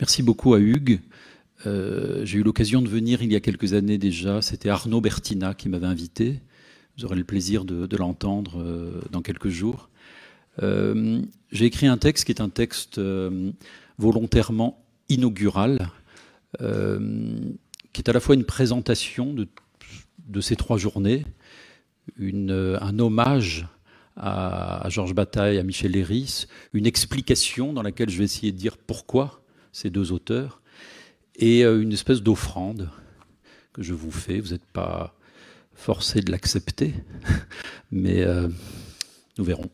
Merci beaucoup à Hugues. Euh, j'ai eu l'occasion de venir il y a quelques années déjà. C'était Arnaud Bertina qui m'avait invité. Vous aurez le plaisir de, l'entendre euh, dans quelques jours. Euh, j'ai écrit un texte qui est un texte volontairement inaugural, qui est à la fois une présentation de, ces trois journées, un hommage à, Georges Bataille, à Michel Léris, une explication dans laquelle je vais essayer de dire pourquoi ces deux auteurs, et euh, une espèce d'offrande que je vous fais. Vous n'êtes pas forcé de l'accepter, mais euh, nous verrons.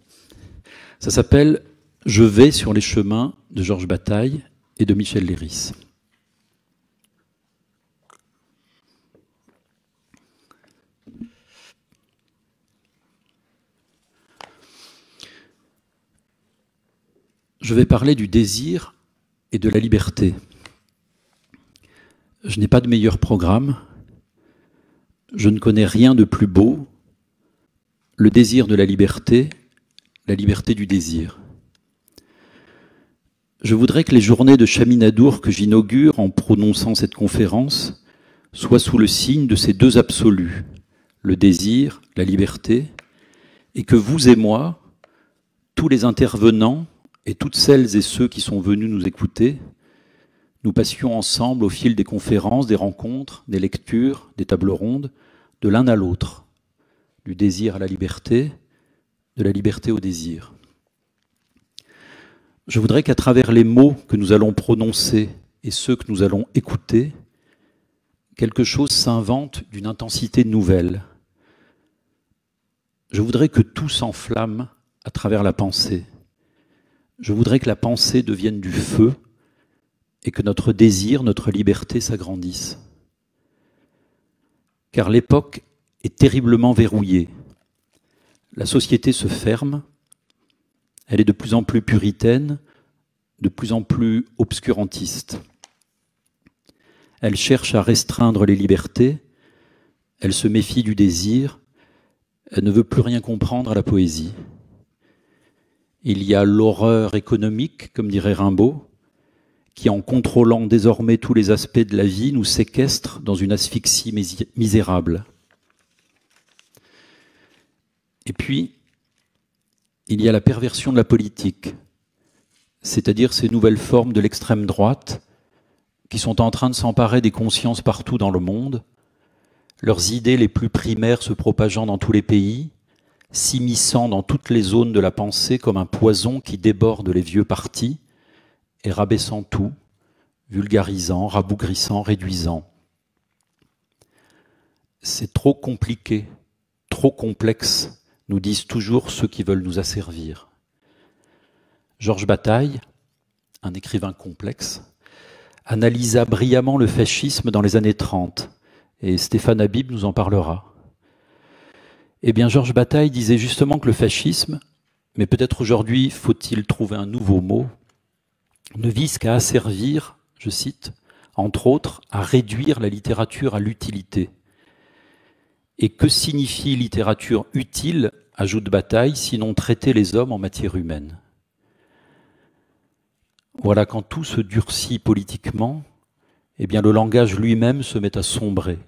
Ça s'appelle Je vais sur les chemins de Georges Bataille et de Michel Léris. Je vais parler du désir de la liberté. Je n'ai pas de meilleur programme, je ne connais rien de plus beau, le désir de la liberté, la liberté du désir. Je voudrais que les journées de Chaminadour que j'inaugure en prononçant cette conférence soient sous le signe de ces deux absolus, le désir, la liberté, et que vous et moi, tous les intervenants, et toutes celles et ceux qui sont venus nous écouter, nous passions ensemble au fil des conférences, des rencontres, des lectures, des tables rondes, de l'un à l'autre, du désir à la liberté, de la liberté au désir. Je voudrais qu'à travers les mots que nous allons prononcer et ceux que nous allons écouter, quelque chose s'invente d'une intensité nouvelle. Je voudrais que tout s'enflamme à travers la pensée je voudrais que la pensée devienne du feu et que notre désir, notre liberté s'agrandisse. Car l'époque est terriblement verrouillée. La société se ferme, elle est de plus en plus puritaine, de plus en plus obscurantiste. Elle cherche à restreindre les libertés, elle se méfie du désir, elle ne veut plus rien comprendre à la poésie. Il y a l'horreur économique, comme dirait Rimbaud, qui, en contrôlant désormais tous les aspects de la vie, nous séquestre dans une asphyxie misérable. Et puis, il y a la perversion de la politique, c'est-à-dire ces nouvelles formes de l'extrême droite qui sont en train de s'emparer des consciences partout dans le monde, leurs idées les plus primaires se propageant dans tous les pays, s'immisçant dans toutes les zones de la pensée comme un poison qui déborde les vieux partis, et rabaissant tout, vulgarisant, rabougrissant, réduisant. C'est trop compliqué, trop complexe, nous disent toujours ceux qui veulent nous asservir. Georges Bataille, un écrivain complexe, analysa brillamment le fascisme dans les années 30, et Stéphane Habib nous en parlera. Eh bien, Georges Bataille disait justement que le fascisme, mais peut-être aujourd'hui faut-il trouver un nouveau mot, ne vise qu'à asservir, je cite, entre autres, à réduire la littérature à l'utilité. Et que signifie littérature utile, ajoute Bataille, sinon traiter les hommes en matière humaine Voilà, quand tout se durcit politiquement, eh bien le langage lui-même se met à sombrer.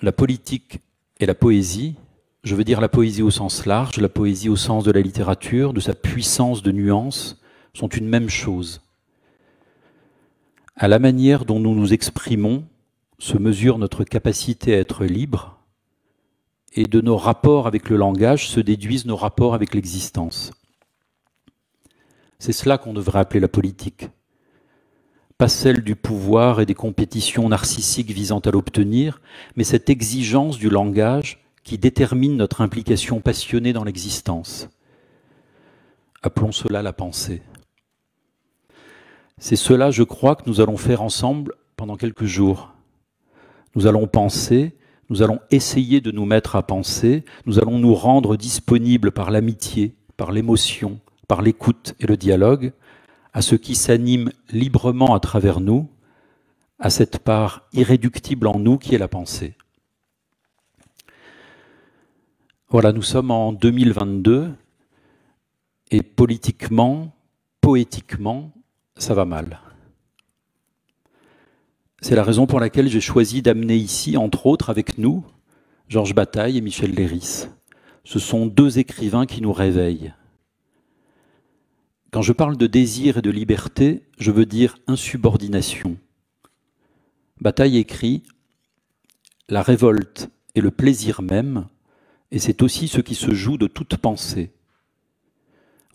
La politique et la poésie, je veux dire la poésie au sens large, la poésie au sens de la littérature, de sa puissance de nuance, sont une même chose. À la manière dont nous nous exprimons se mesure notre capacité à être libre, et de nos rapports avec le langage se déduisent nos rapports avec l'existence. C'est cela qu'on devrait appeler la politique pas celle du pouvoir et des compétitions narcissiques visant à l'obtenir, mais cette exigence du langage qui détermine notre implication passionnée dans l'existence. Appelons cela la pensée. C'est cela, je crois, que nous allons faire ensemble pendant quelques jours. Nous allons penser, nous allons essayer de nous mettre à penser, nous allons nous rendre disponibles par l'amitié, par l'émotion, par l'écoute et le dialogue, à ce qui s'anime librement à travers nous, à cette part irréductible en nous qui est la pensée. Voilà, nous sommes en 2022 et politiquement, poétiquement, ça va mal. C'est la raison pour laquelle j'ai choisi d'amener ici, entre autres, avec nous, Georges Bataille et Michel Léris. Ce sont deux écrivains qui nous réveillent. Quand je parle de désir et de liberté, je veux dire insubordination. Bataille écrit La révolte est le plaisir même, et c'est aussi ce qui se joue de toute pensée.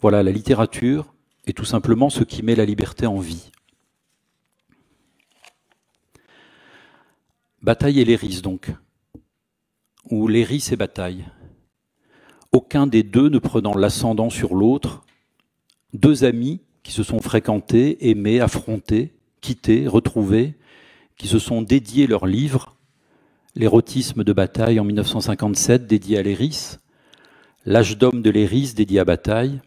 Voilà, la littérature est tout simplement ce qui met la liberté en vie. Bataille et l'hérisse donc, ou l'hérisse et Bataille. Aucun des deux ne prenant l'ascendant sur l'autre, deux amis qui se sont fréquentés, aimés, affrontés, quittés, retrouvés, qui se sont dédiés leur livre, L'érotisme de bataille en 1957 dédié à Léris, L'âge d'homme de Léris dédié à bataille,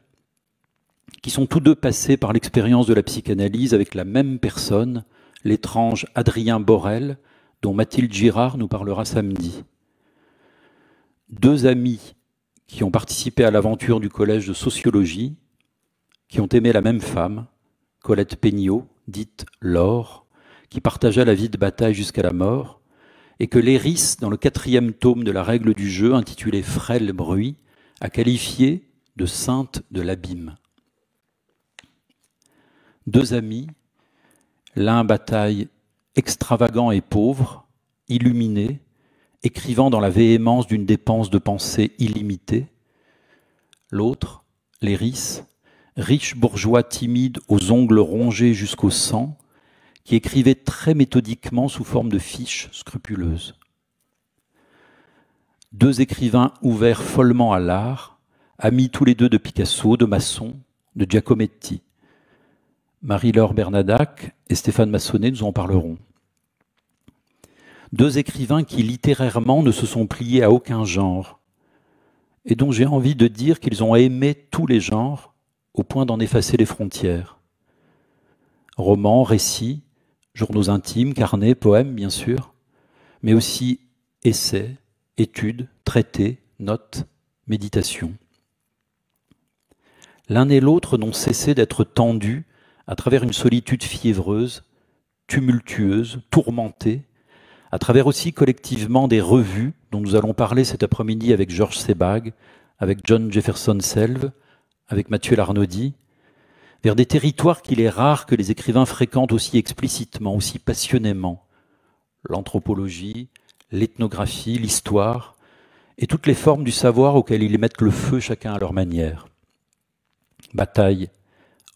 qui sont tous deux passés par l'expérience de la psychanalyse avec la même personne, l'étrange Adrien Borel, dont Mathilde Girard nous parlera samedi. Deux amis qui ont participé à l'aventure du collège de sociologie qui ont aimé la même femme, Colette Peignot, dite Laure, qui partagea la vie de bataille jusqu'à la mort, et que Léris, dans le quatrième tome de la règle du jeu, intitulé Frêle bruit, a qualifié de sainte de l'abîme. Deux amis, l'un bataille extravagant et pauvre, illuminé, écrivant dans la véhémence d'une dépense de pensée illimitée, l'autre, Léris, riche bourgeois timide aux ongles rongés jusqu'au sang, qui écrivait très méthodiquement sous forme de fiches scrupuleuses. Deux écrivains ouverts follement à l'art, amis tous les deux de Picasso, de Masson, de Giacometti. Marie-Laure Bernadac et Stéphane Massonnet nous en parleront. Deux écrivains qui littérairement ne se sont pliés à aucun genre, et dont j'ai envie de dire qu'ils ont aimé tous les genres, au point d'en effacer les frontières. Romans, récits, journaux intimes, carnets, poèmes, bien sûr, mais aussi essais, études, traités, notes, méditations. L'un et l'autre n'ont cessé d'être tendus à travers une solitude fiévreuse, tumultueuse, tourmentée, à travers aussi collectivement des revues dont nous allons parler cet après-midi avec George Sebag, avec John Jefferson Selve, avec Mathieu Larnaudy, vers des territoires qu'il est rare que les écrivains fréquentent aussi explicitement, aussi passionnément. L'anthropologie, l'ethnographie, l'histoire, et toutes les formes du savoir auxquelles ils mettent le feu chacun à leur manière. Bataille,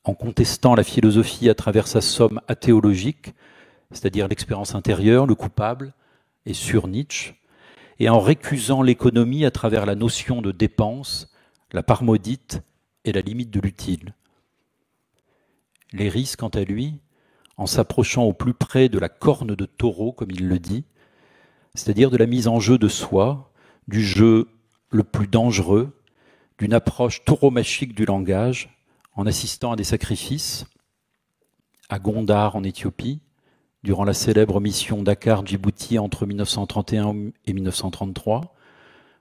en contestant la philosophie à travers sa somme athéologique, c'est-à-dire l'expérience intérieure, le coupable, et sur Nietzsche, et en récusant l'économie à travers la notion de dépense, la part maudite, et la limite de l'utile. risques quant à lui, en s'approchant au plus près de la corne de taureau, comme il le dit, c'est-à-dire de la mise en jeu de soi, du jeu le plus dangereux, d'une approche tauromachique du langage, en assistant à des sacrifices, à Gondar en Éthiopie, durant la célèbre mission Dakar-Djibouti entre 1931 et 1933,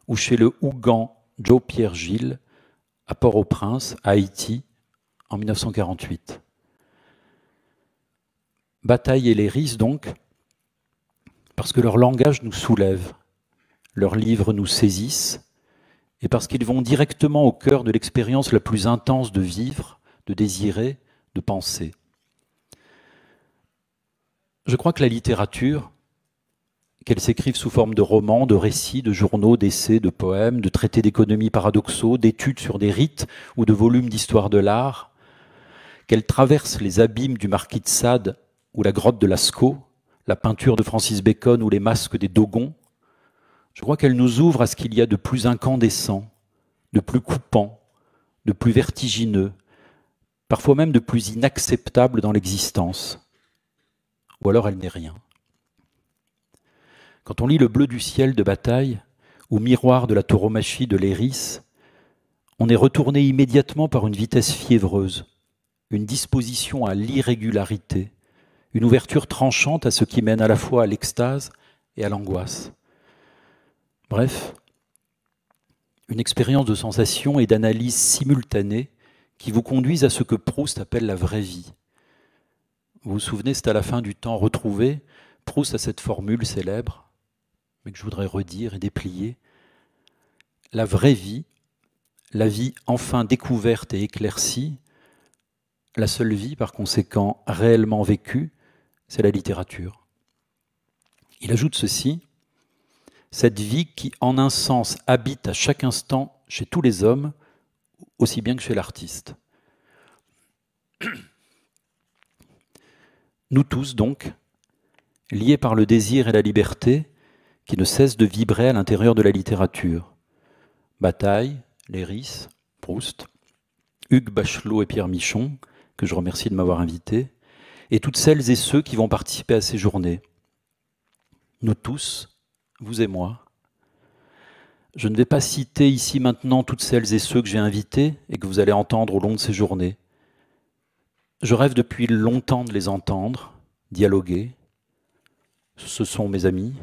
ou chez le Hougan Joe-Pierre Gilles, à Port-au-Prince, à Haïti, en 1948. Bataille et les risques donc, parce que leur langage nous soulève, leurs livres nous saisissent, et parce qu'ils vont directement au cœur de l'expérience la plus intense de vivre, de désirer, de penser. Je crois que la littérature, qu'elles s'écrivent sous forme de romans, de récits, de journaux, d'essais, de poèmes, de traités d'économie paradoxaux, d'études sur des rites ou de volumes d'histoire de l'art, qu'elles traversent les abîmes du marquis de Sade ou la grotte de Lascaux, la peinture de Francis Bacon ou les masques des Dogons, je crois qu'elles nous ouvrent à ce qu'il y a de plus incandescent, de plus coupant, de plus vertigineux, parfois même de plus inacceptable dans l'existence. Ou alors elle n'est rien. Quand on lit le bleu du ciel de bataille, ou miroir de la tauromachie de l'éris, on est retourné immédiatement par une vitesse fiévreuse, une disposition à l'irrégularité, une ouverture tranchante à ce qui mène à la fois à l'extase et à l'angoisse. Bref, une expérience de sensation et d'analyse simultanée qui vous conduisent à ce que Proust appelle la vraie vie. Vous vous souvenez, c'est à la fin du temps retrouvé, Proust a cette formule célèbre que je voudrais redire et déplier. La vraie vie, la vie enfin découverte et éclaircie, la seule vie par conséquent réellement vécue, c'est la littérature. Il ajoute ceci, cette vie qui en un sens habite à chaque instant chez tous les hommes, aussi bien que chez l'artiste. Nous tous donc, liés par le désir et la liberté, qui ne cesse de vibrer à l'intérieur de la littérature. Bataille, Léris, Proust, Hugues Bachelot et Pierre Michon, que je remercie de m'avoir invité, et toutes celles et ceux qui vont participer à ces journées. Nous tous, vous et moi. Je ne vais pas citer ici maintenant toutes celles et ceux que j'ai invités et que vous allez entendre au long de ces journées. Je rêve depuis longtemps de les entendre, dialoguer. Ce sont mes amis,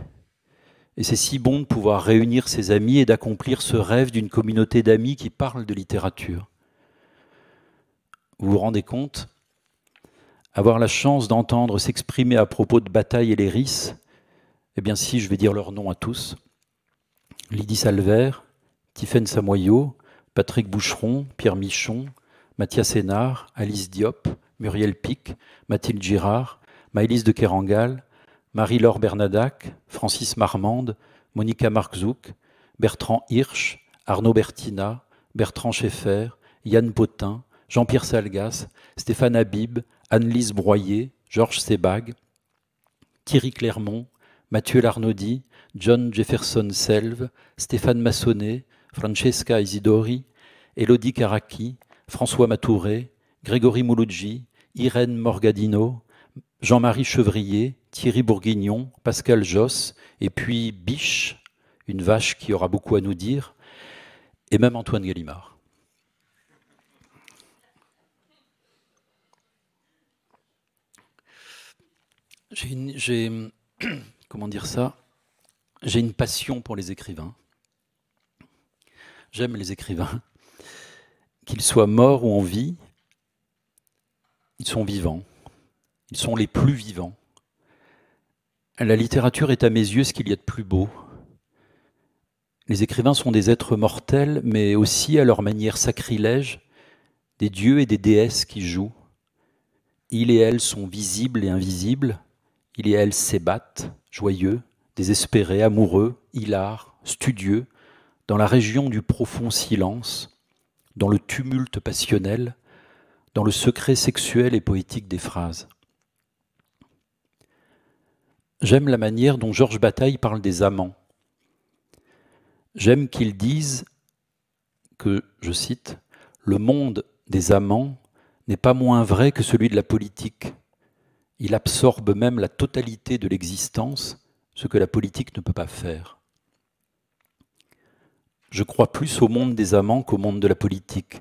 et c'est si bon de pouvoir réunir ses amis et d'accomplir ce rêve d'une communauté d'amis qui parlent de littérature. Vous vous rendez compte Avoir la chance d'entendre s'exprimer à propos de Bataille et Léris, eh bien si, je vais dire leur nom à tous. Lydie Salvert, Tiffaine Samoyau, Patrick Boucheron, Pierre Michon, Mathias Sénard, Alice Diop, Muriel Pic, Mathilde Girard, Maëlys de Kerangal, Marie-Laure Bernadac, Francis Marmande, Monica Markzouk, Bertrand Hirsch, Arnaud Bertina, Bertrand Schaeffer, Yann Potin, Jean-Pierre Salgas, Stéphane Habib, Anne-Lise Broyer, Georges Sebag, Thierry Clermont, Mathieu Larnaudie, John Jefferson Selve, Stéphane Massonnet, Francesca Isidori, Elodie Caracchi, François Matouré, Grégory Mouloudji, Irène Morgadino, Jean-Marie Chevrier, Thierry Bourguignon, Pascal Josse, et puis Biche, une vache qui aura beaucoup à nous dire, et même Antoine Gallimard. J'ai comment dire ça J'ai une passion pour les écrivains. J'aime les écrivains, qu'ils soient morts ou en vie, ils sont vivants. Ils sont les plus vivants. La littérature est à mes yeux ce qu'il y a de plus beau. Les écrivains sont des êtres mortels, mais aussi à leur manière sacrilège, des dieux et des déesses qui jouent. Ils et elles sont visibles et invisibles, ils et elles s'ébattent, joyeux, désespérés, amoureux, hilars, studieux, dans la région du profond silence, dans le tumulte passionnel, dans le secret sexuel et poétique des phrases. J'aime la manière dont Georges Bataille parle des amants. J'aime qu'il dise que, je cite, le monde des amants n'est pas moins vrai que celui de la politique. Il absorbe même la totalité de l'existence, ce que la politique ne peut pas faire. Je crois plus au monde des amants qu'au monde de la politique.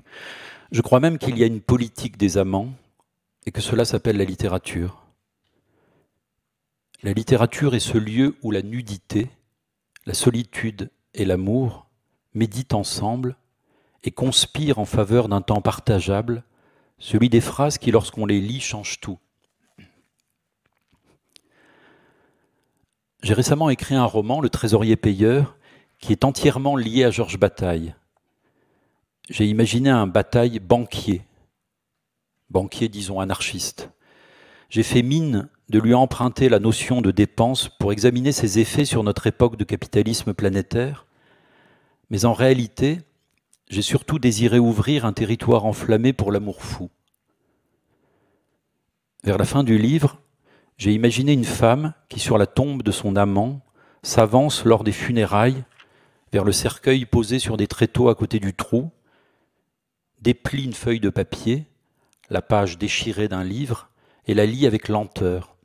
Je crois même qu'il y a une politique des amants et que cela s'appelle la littérature. La littérature est ce lieu où la nudité, la solitude et l'amour méditent ensemble et conspirent en faveur d'un temps partageable, celui des phrases qui, lorsqu'on les lit, changent tout. J'ai récemment écrit un roman, Le Trésorier Payeur, qui est entièrement lié à Georges Bataille. J'ai imaginé un Bataille banquier, banquier disons anarchiste. J'ai fait mine de lui emprunter la notion de dépense pour examiner ses effets sur notre époque de capitalisme planétaire, mais en réalité, j'ai surtout désiré ouvrir un territoire enflammé pour l'amour fou. Vers la fin du livre, j'ai imaginé une femme qui, sur la tombe de son amant, s'avance lors des funérailles vers le cercueil posé sur des tréteaux à côté du trou, déplie une feuille de papier, la page déchirée d'un livre, et la lit avec lenteur,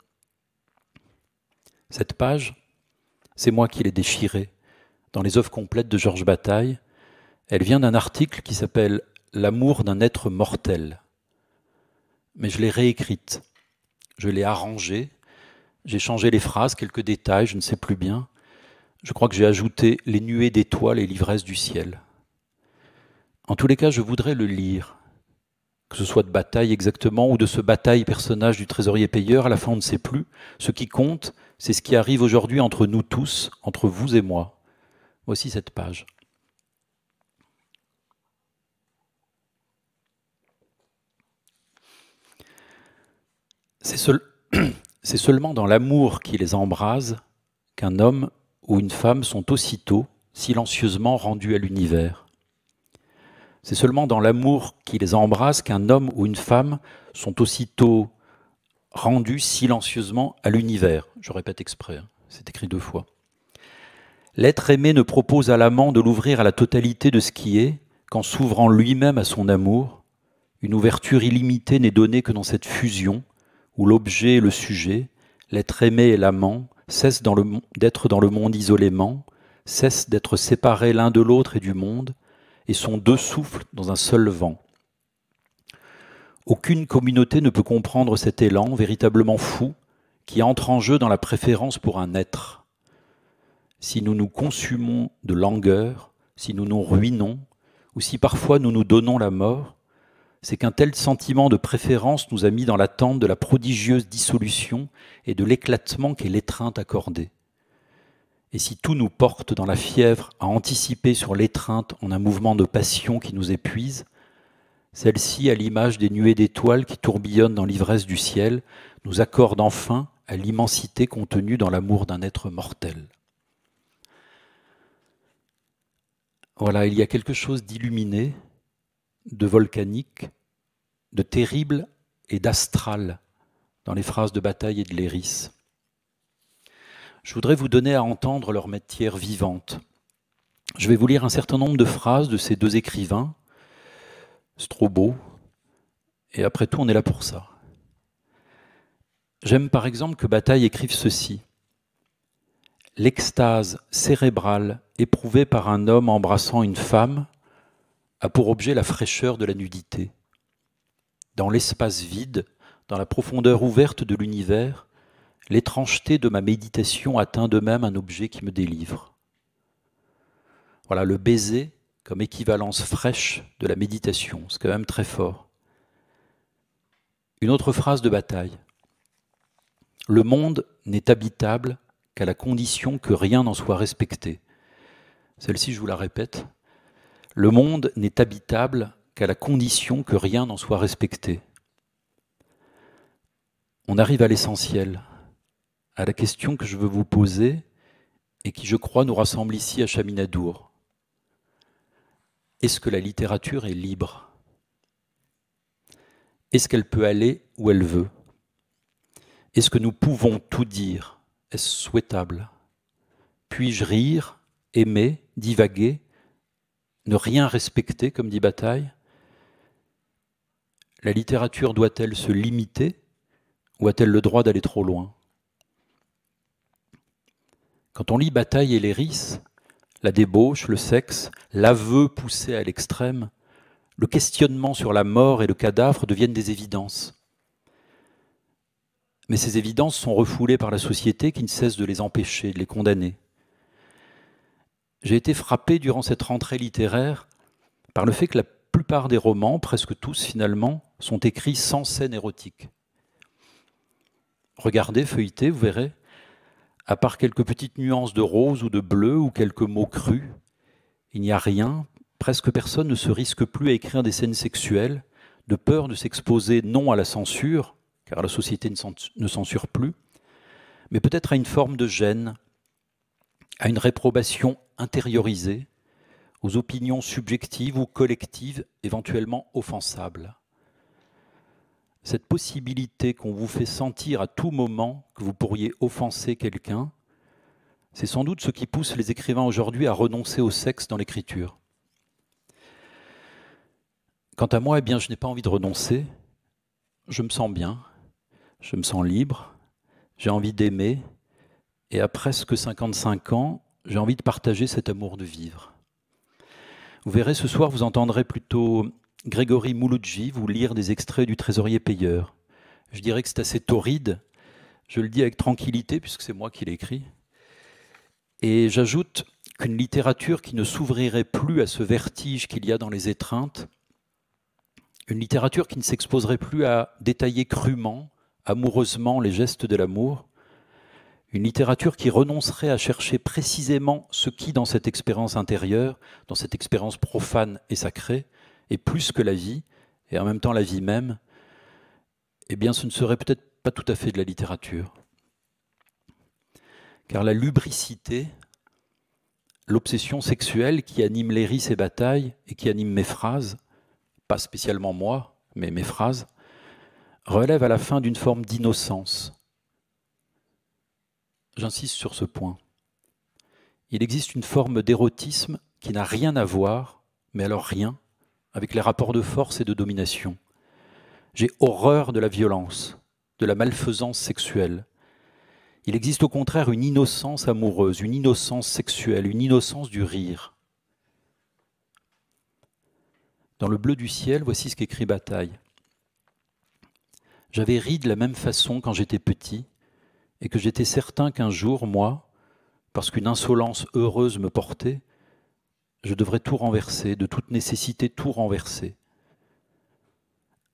cette page, c'est moi qui l'ai déchirée dans les œuvres complètes de Georges Bataille. Elle vient d'un article qui s'appelle L'amour d'un être mortel. Mais je l'ai réécrite, je l'ai arrangée, j'ai changé les phrases, quelques détails, je ne sais plus bien. Je crois que j'ai ajouté les nuées d'étoiles et l'ivresse du ciel. En tous les cas, je voudrais le lire, que ce soit de bataille exactement ou de ce bataille personnage du trésorier payeur, à la fin on ne sait plus. Ce qui compte, c'est ce qui arrive aujourd'hui entre nous tous, entre vous et moi. Voici cette page. C'est seulement dans l'amour qui les embrase qu'un homme ou une femme sont aussitôt, silencieusement rendus à l'univers. C'est seulement dans l'amour qui les embrase qu'un homme ou une femme sont aussitôt rendu silencieusement à l'univers. Je répète exprès, hein. c'est écrit deux fois. L'être aimé ne propose à l'amant de l'ouvrir à la totalité de ce qui est qu'en s'ouvrant lui-même à son amour. Une ouverture illimitée n'est donnée que dans cette fusion où l'objet et le sujet, l'être aimé et l'amant, cessent d'être dans le monde isolément, cessent d'être séparés l'un de l'autre et du monde, et sont deux souffles dans un seul vent. Aucune communauté ne peut comprendre cet élan véritablement fou qui entre en jeu dans la préférence pour un être. Si nous nous consumons de langueur, si nous nous ruinons, ou si parfois nous nous donnons la mort, c'est qu'un tel sentiment de préférence nous a mis dans l'attente de la prodigieuse dissolution et de l'éclatement qu'est l'étreinte accordée. Et si tout nous porte dans la fièvre à anticiper sur l'étreinte en un mouvement de passion qui nous épuise, celle-ci, à l'image des nuées d'étoiles qui tourbillonnent dans l'ivresse du ciel, nous accorde enfin à l'immensité contenue dans l'amour d'un être mortel. Voilà, il y a quelque chose d'illuminé, de volcanique, de terrible et d'astral dans les phrases de Bataille et de Léris. Je voudrais vous donner à entendre leur matière vivante. Je vais vous lire un certain nombre de phrases de ces deux écrivains, c'est trop beau, et après tout, on est là pour ça. J'aime par exemple que Bataille écrive ceci. L'extase cérébrale éprouvée par un homme embrassant une femme a pour objet la fraîcheur de la nudité. Dans l'espace vide, dans la profondeur ouverte de l'univers, l'étrangeté de ma méditation atteint de même un objet qui me délivre. Voilà, le baiser comme équivalence fraîche de la méditation. C'est quand même très fort. Une autre phrase de bataille. Le monde n'est habitable qu'à la condition que rien n'en soit respecté. Celle-ci, je vous la répète. Le monde n'est habitable qu'à la condition que rien n'en soit respecté. On arrive à l'essentiel, à la question que je veux vous poser et qui, je crois, nous rassemble ici à Chaminadour est-ce que la littérature est libre Est-ce qu'elle peut aller où elle veut Est-ce que nous pouvons tout dire Est-ce souhaitable Puis-je rire, aimer, divaguer, ne rien respecter, comme dit Bataille La littérature doit-elle se limiter ou a-t-elle le droit d'aller trop loin Quand on lit Bataille et Léris, la débauche, le sexe, l'aveu poussé à l'extrême, le questionnement sur la mort et le cadavre deviennent des évidences. Mais ces évidences sont refoulées par la société qui ne cesse de les empêcher, de les condamner. J'ai été frappé durant cette rentrée littéraire par le fait que la plupart des romans, presque tous finalement, sont écrits sans scène érotique. Regardez, feuilletez, vous verrez, à part quelques petites nuances de rose ou de bleu ou quelques mots crus, il n'y a rien, presque personne ne se risque plus à écrire des scènes sexuelles, de peur de s'exposer non à la censure, car la société ne censure plus, mais peut-être à une forme de gêne, à une réprobation intériorisée, aux opinions subjectives ou collectives éventuellement offensables cette possibilité qu'on vous fait sentir à tout moment que vous pourriez offenser quelqu'un, c'est sans doute ce qui pousse les écrivains aujourd'hui à renoncer au sexe dans l'écriture. Quant à moi, eh bien, je n'ai pas envie de renoncer. Je me sens bien, je me sens libre, j'ai envie d'aimer, et à presque 55 ans, j'ai envie de partager cet amour de vivre. Vous verrez ce soir, vous entendrez plutôt Grégory Mouloudji vous lire des extraits du Trésorier payeur. Je dirais que c'est assez torride. Je le dis avec tranquillité puisque c'est moi qui l'écris. Et j'ajoute qu'une littérature qui ne s'ouvrirait plus à ce vertige qu'il y a dans les étreintes, une littérature qui ne s'exposerait plus à détailler crûment, amoureusement les gestes de l'amour, une littérature qui renoncerait à chercher précisément ce qui, dans cette expérience intérieure, dans cette expérience profane et sacrée, et plus que la vie, et en même temps la vie même, eh bien ce ne serait peut-être pas tout à fait de la littérature. Car la lubricité, l'obsession sexuelle qui anime les ris et batailles, et qui anime mes phrases, pas spécialement moi, mais mes phrases, relève à la fin d'une forme d'innocence. J'insiste sur ce point. Il existe une forme d'érotisme qui n'a rien à voir, mais alors rien, avec les rapports de force et de domination. J'ai horreur de la violence, de la malfaisance sexuelle. Il existe au contraire une innocence amoureuse, une innocence sexuelle, une innocence du rire. Dans le bleu du ciel, voici ce qu'écrit Bataille. J'avais ri de la même façon quand j'étais petit, et que j'étais certain qu'un jour, moi, parce qu'une insolence heureuse me portait, je devrais tout renverser, de toute nécessité tout renverser.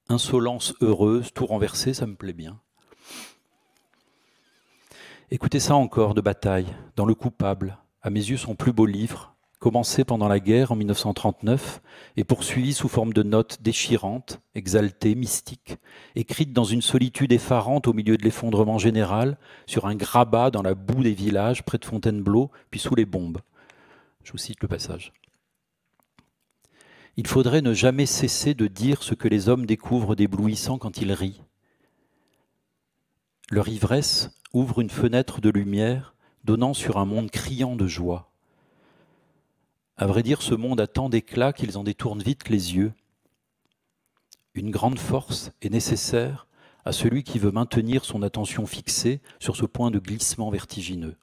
Insolence heureuse, tout renverser, ça me plaît bien. Écoutez ça encore de bataille, dans Le coupable, à mes yeux son plus beau livre, commencé pendant la guerre en 1939 et poursuivi sous forme de notes déchirantes, exaltées, mystiques, écrites dans une solitude effarante au milieu de l'effondrement général, sur un grabat dans la boue des villages près de Fontainebleau, puis sous les bombes. Je vous cite le passage. Il faudrait ne jamais cesser de dire ce que les hommes découvrent d'éblouissant quand ils rient. Leur ivresse ouvre une fenêtre de lumière donnant sur un monde criant de joie. À vrai dire, ce monde a tant d'éclats qu'ils en détournent vite les yeux. Une grande force est nécessaire à celui qui veut maintenir son attention fixée sur ce point de glissement vertigineux.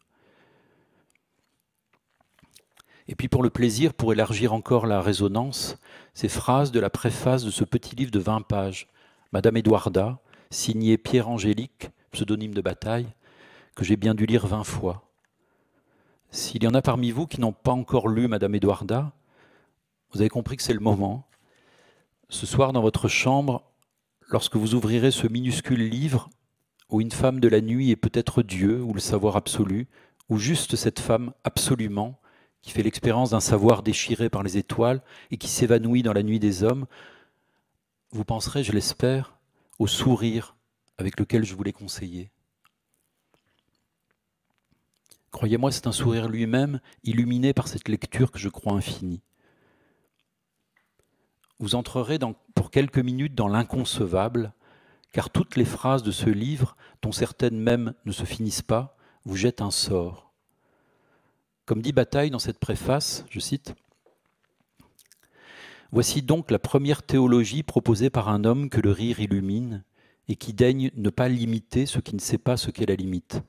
Et puis pour le plaisir, pour élargir encore la résonance, ces phrases de la préface de ce petit livre de 20 pages, Madame Edouarda, signé Pierre Angélique, pseudonyme de bataille, que j'ai bien dû lire 20 fois. S'il y en a parmi vous qui n'ont pas encore lu Madame Edouarda, vous avez compris que c'est le moment. Ce soir, dans votre chambre, lorsque vous ouvrirez ce minuscule livre, où une femme de la nuit est peut-être Dieu ou le savoir absolu, ou juste cette femme absolument, qui fait l'expérience d'un savoir déchiré par les étoiles et qui s'évanouit dans la nuit des hommes, vous penserez, je l'espère, au sourire avec lequel je vous l'ai conseillé. Croyez-moi, c'est un sourire lui-même illuminé par cette lecture que je crois infinie. Vous entrerez pour quelques minutes dans l'inconcevable, car toutes les phrases de ce livre, dont certaines même ne se finissent pas, vous jettent un sort comme dit Bataille dans cette préface, je cite, Voici donc la première théologie proposée par un homme que le rire illumine et qui daigne ne pas limiter ce qui ne sait pas ce qu'est la limite.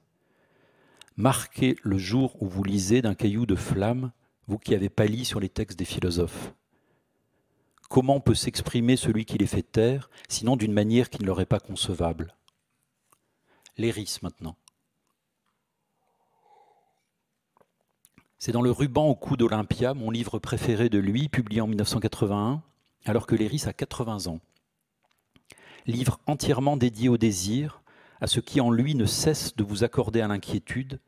Marquez le jour où vous lisez d'un caillou de flamme, vous qui avez pâli sur les textes des philosophes. Comment peut s'exprimer celui qui les fait taire, sinon d'une manière qui ne leur est pas concevable L'éris maintenant. C'est dans le ruban au cou d'Olympia, mon livre préféré de lui, publié en 1981, alors que Léris a 80 ans. Livre entièrement dédié au désir, à ce qui en lui ne cesse de vous accorder à l'inquiétude,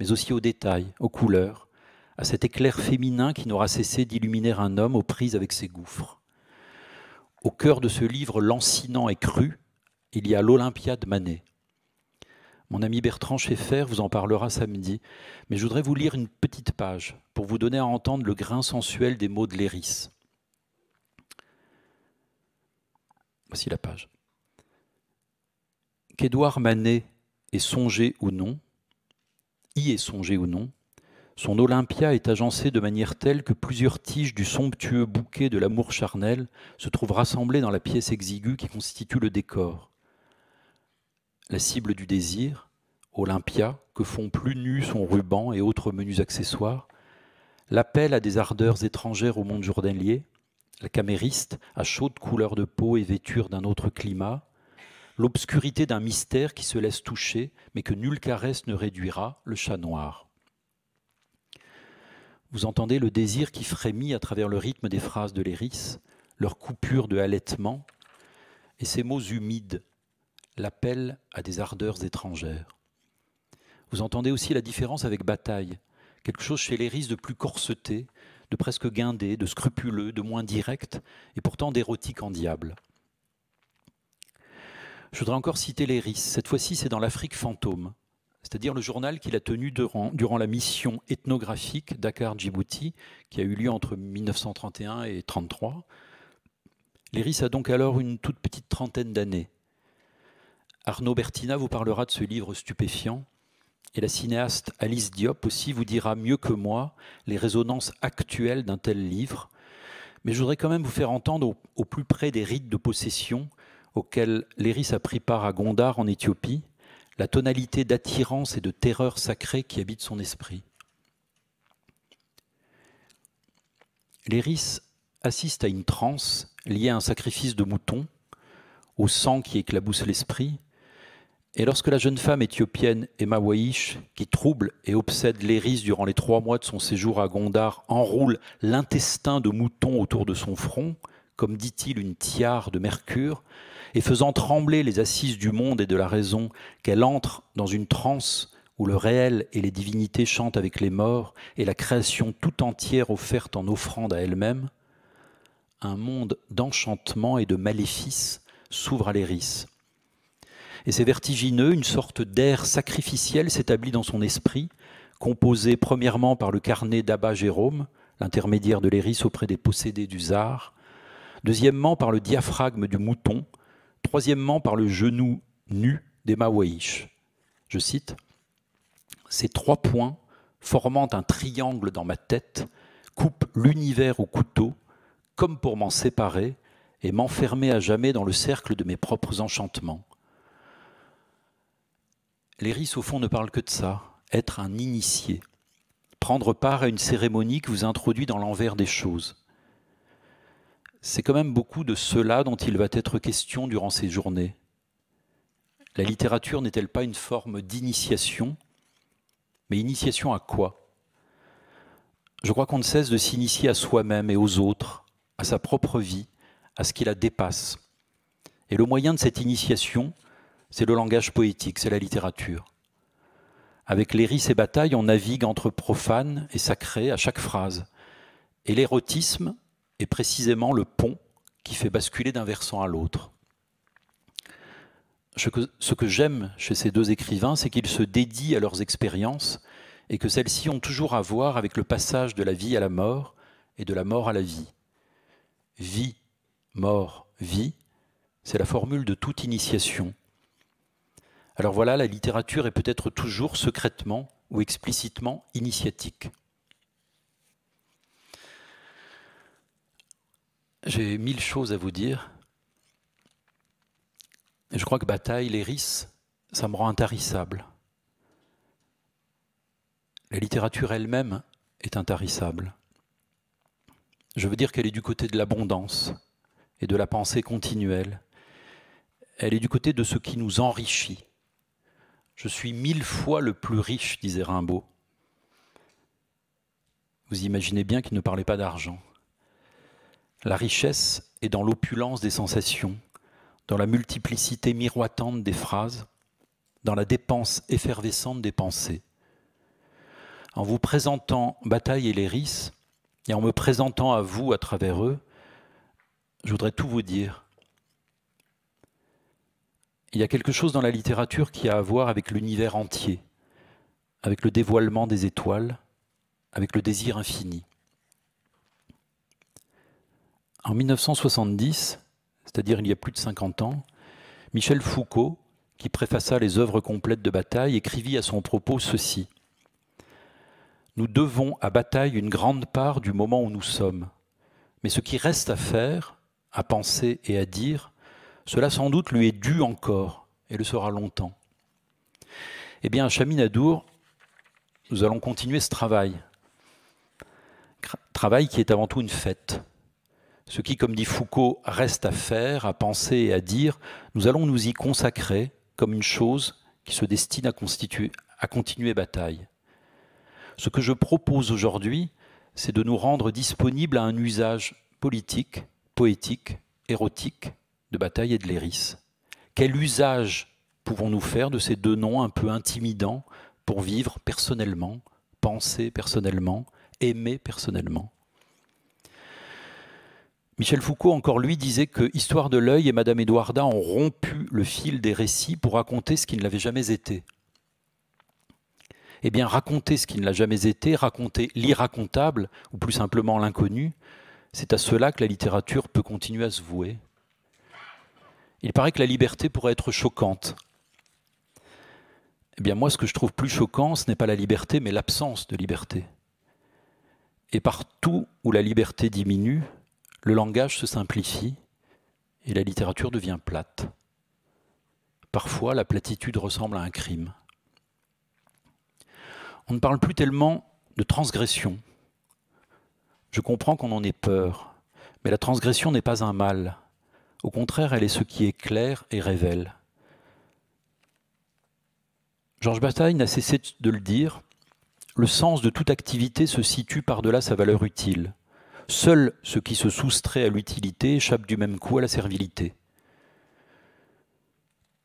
mais aussi aux détails, aux couleurs, à cet éclair féminin qui n'aura cessé d'illuminer un homme aux prises avec ses gouffres. Au cœur de ce livre lancinant et cru, il y a l'Olympia de Manet, mon ami Bertrand Schaeffer vous en parlera samedi, mais je voudrais vous lire une petite page pour vous donner à entendre le grain sensuel des mots de Léris. Voici la page. Qu'Édouard Manet ait songé ou non, y ait songé ou non, son Olympia est agencée de manière telle que plusieurs tiges du somptueux bouquet de l'amour charnel se trouvent rassemblées dans la pièce exiguë qui constitue le décor la cible du désir, Olympia, que font plus nus son ruban et autres menus accessoires, l'appel à des ardeurs étrangères au monde jordanier, la camériste, à chaude couleur de peau et vêture d'un autre climat, l'obscurité d'un mystère qui se laisse toucher, mais que nulle caresse ne réduira, le chat noir. Vous entendez le désir qui frémit à travers le rythme des phrases de l'hérisse, leur coupure de halètement, et ces mots humides, l'appel à des ardeurs étrangères. Vous entendez aussi la différence avec bataille, quelque chose chez l'Éris de plus corseté, de presque guindé, de scrupuleux, de moins direct, et pourtant d'érotique en diable. Je voudrais encore citer l'Éris, cette fois-ci c'est dans l'Afrique fantôme, c'est-à-dire le journal qu'il a tenu durant, la mission ethnographique Dakar-Djibouti, qui a eu lieu entre 1931 et 1933. L'Éris a donc alors une toute petite trentaine d'années. Arnaud Bertina vous parlera de ce livre stupéfiant. Et la cinéaste Alice Diop aussi vous dira mieux que moi les résonances actuelles d'un tel livre. Mais je voudrais quand même vous faire entendre au, plus près des rites de possession auxquels Léris a pris part à Gondar en Éthiopie, la tonalité d'attirance et de terreur sacrée qui habite son esprit. Léris assiste à une transe liée à un sacrifice de mouton, au sang qui éclabousse l'esprit, et lorsque la jeune femme éthiopienne Emma Waish, qui trouble et obsède l'Éris durant les trois mois de son séjour à Gondar, enroule l'intestin de mouton autour de son front, comme dit-il une tiare de mercure, et faisant trembler les assises du monde et de la raison, qu'elle entre dans une transe où le réel et les divinités chantent avec les morts et la création tout entière offerte en offrande à elle-même, un monde d'enchantement et de maléfice s'ouvre à l'Éris et c'est vertigineux, une sorte d'air sacrificiel s'établit dans son esprit, composé premièrement par le carnet d'Abba Jérôme, l'intermédiaire de l'Éris auprès des possédés du Tsar, deuxièmement par le diaphragme du mouton, troisièmement par le genou nu des Mawaïches. Je cite Ces trois points, formant un triangle dans ma tête, coupent l'univers au couteau, comme pour m'en séparer et m'enfermer à jamais dans le cercle de mes propres enchantements. Les au fond, ne parle que de ça, être un initié, prendre part à une cérémonie qui vous introduit dans l'envers des choses. C'est quand même beaucoup de cela dont il va être question durant ces journées. La littérature n'est-elle pas une forme d'initiation Mais initiation à quoi Je crois qu'on ne cesse de s'initier à soi-même et aux autres, à sa propre vie, à ce qui la dépasse. Et le moyen de cette initiation, c'est le langage poétique, c'est la littérature. Avec Léris et Bataille, on navigue entre profane et sacré à chaque phrase. Et l'érotisme est précisément le pont qui fait basculer d'un versant à l'autre. Ce que j'aime chez ces deux écrivains, c'est qu'ils se dédient à leurs expériences et que celles-ci ont toujours à voir avec le passage de la vie à la mort et de la mort à la vie. Vie, mort, vie, c'est la formule de toute initiation, alors voilà, la littérature est peut-être toujours secrètement ou explicitement initiatique. J'ai mille choses à vous dire. je crois que Bataille, l'Héris, ça me rend intarissable. La littérature elle-même est intarissable. Je veux dire qu'elle est du côté de l'abondance et de la pensée continuelle. Elle est du côté de ce qui nous enrichit, je suis mille fois le plus riche, disait Rimbaud. Vous imaginez bien qu'il ne parlait pas d'argent. La richesse est dans l'opulence des sensations, dans la multiplicité miroitante des phrases, dans la dépense effervescente des pensées. En vous présentant Bataille et Léris, et en me présentant à vous à travers eux, je voudrais tout vous dire il y a quelque chose dans la littérature qui a à voir avec l'univers entier, avec le dévoilement des étoiles, avec le désir infini. En 1970, c'est-à-dire il y a plus de 50 ans, Michel Foucault, qui préfaça les œuvres complètes de Bataille, écrivit à son propos ceci. Nous devons à Bataille une grande part du moment où nous sommes, mais ce qui reste à faire, à penser et à dire, cela sans doute lui est dû encore et le sera longtemps. Eh bien, à Chaminadour, nous allons continuer ce travail. Travail qui est avant tout une fête. Ce qui, comme dit Foucault, reste à faire, à penser et à dire, nous allons nous y consacrer comme une chose qui se destine à, constituer, à continuer bataille. Ce que je propose aujourd'hui, c'est de nous rendre disponibles à un usage politique, poétique, érotique, de bataille et de l'Éris. Quel usage pouvons-nous faire de ces deux noms un peu intimidants pour vivre personnellement, penser personnellement, aimer personnellement Michel Foucault, encore lui, disait que Histoire de l'œil et Madame Edouarda ont rompu le fil des récits pour raconter ce qui ne l'avait jamais été. Eh bien, raconter ce qui ne l'a jamais été, raconter l'irracontable, ou plus simplement l'inconnu, c'est à cela que la littérature peut continuer à se vouer. Il paraît que la liberté pourrait être choquante. Eh bien moi, ce que je trouve plus choquant, ce n'est pas la liberté, mais l'absence de liberté. Et partout où la liberté diminue, le langage se simplifie et la littérature devient plate. Parfois, la platitude ressemble à un crime. On ne parle plus tellement de transgression. Je comprends qu'on en ait peur, mais la transgression n'est pas un mal. Au contraire, elle est ce qui éclaire et révèle. Georges Bataille n'a cessé de le dire, le sens de toute activité se situe par-delà sa valeur utile. Seul ce qui se soustrait à l'utilité échappe du même coup à la servilité.